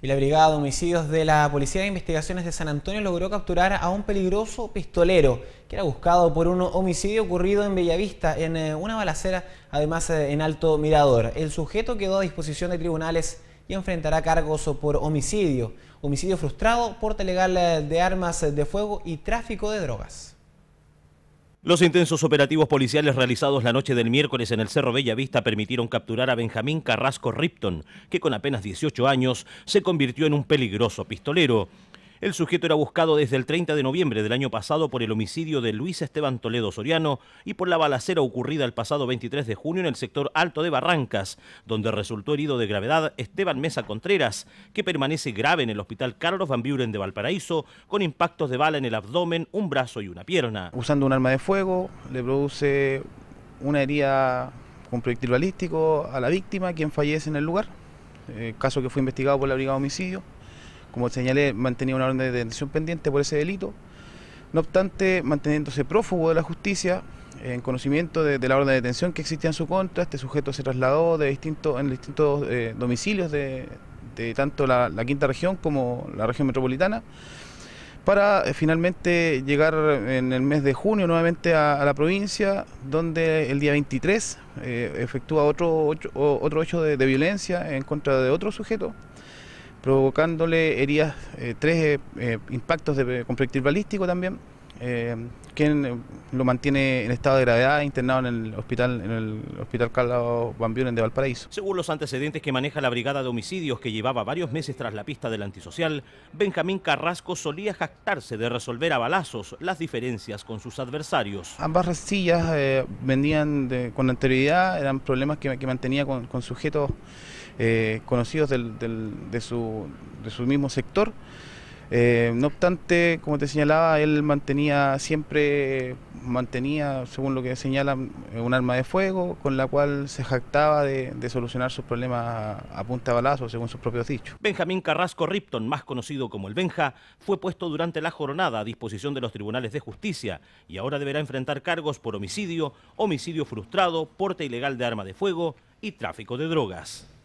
Y la Brigada de Homicidios de la Policía de Investigaciones de San Antonio logró capturar a un peligroso pistolero que era buscado por un homicidio ocurrido en Bellavista, en eh, una balacera, además eh, en Alto Mirador. El sujeto quedó a disposición de tribunales y enfrentará cargos por homicidio, homicidio frustrado, porte legal eh, de armas de fuego y tráfico de drogas. Los intensos operativos policiales realizados la noche del miércoles en el Cerro Bella Vista permitieron capturar a Benjamín Carrasco Ripton, que con apenas 18 años se convirtió en un peligroso pistolero. El sujeto era buscado desde el 30 de noviembre del año pasado por el homicidio de Luis Esteban Toledo Soriano y por la balacera ocurrida el pasado 23 de junio en el sector Alto de Barrancas, donde resultó herido de gravedad Esteban Mesa Contreras, que permanece grave en el hospital Carlos Van Buren de Valparaíso, con impactos de bala en el abdomen, un brazo y una pierna. Usando un arma de fuego, le produce una herida con proyectil balístico a la víctima, quien fallece en el lugar, eh, caso que fue investigado por la Brigada Homicidio. Como señalé, mantenía una orden de detención pendiente por ese delito. No obstante, manteniéndose prófugo de la justicia, en conocimiento de, la orden de detención que existía en su contra, este sujeto se trasladó de distinto, en distintos eh, domicilios de, tanto la, quinta región como la región metropolitana, para eh, finalmente llegar en el mes de junio nuevamente a, la provincia, donde el día 23 eh, efectúa otro, otro, hecho de violencia en contra de otro sujeto provocándole heridas, eh, tres eh, eh, impactos de, con balístico también. Eh, quien lo mantiene en estado de gravedad internado en el hospital en el hospital Carlos Bambiuren de Valparaíso. Según los antecedentes que maneja la brigada de homicidios que llevaba varios meses tras la pista del antisocial, Benjamín Carrasco solía jactarse de resolver a balazos las diferencias con sus adversarios. Ambas resillas eh, venían con anterioridad, eran problemas que, mantenía con, sujetos eh, conocidos de, de su mismo sector. Eh, no obstante, como te señalaba, él mantenía siempre, mantenía, según lo que señalan, eh, un arma de fuego con la cual se jactaba de, solucionar sus problemas a, punta de balazo, según sus propios dichos. Benjamín Carrasco Ripton, más conocido como el Benja, fue puesto durante la jornada a disposición de los tribunales de justicia y ahora deberá enfrentar cargos por homicidio, homicidio frustrado, porte ilegal de arma de fuego y tráfico de drogas.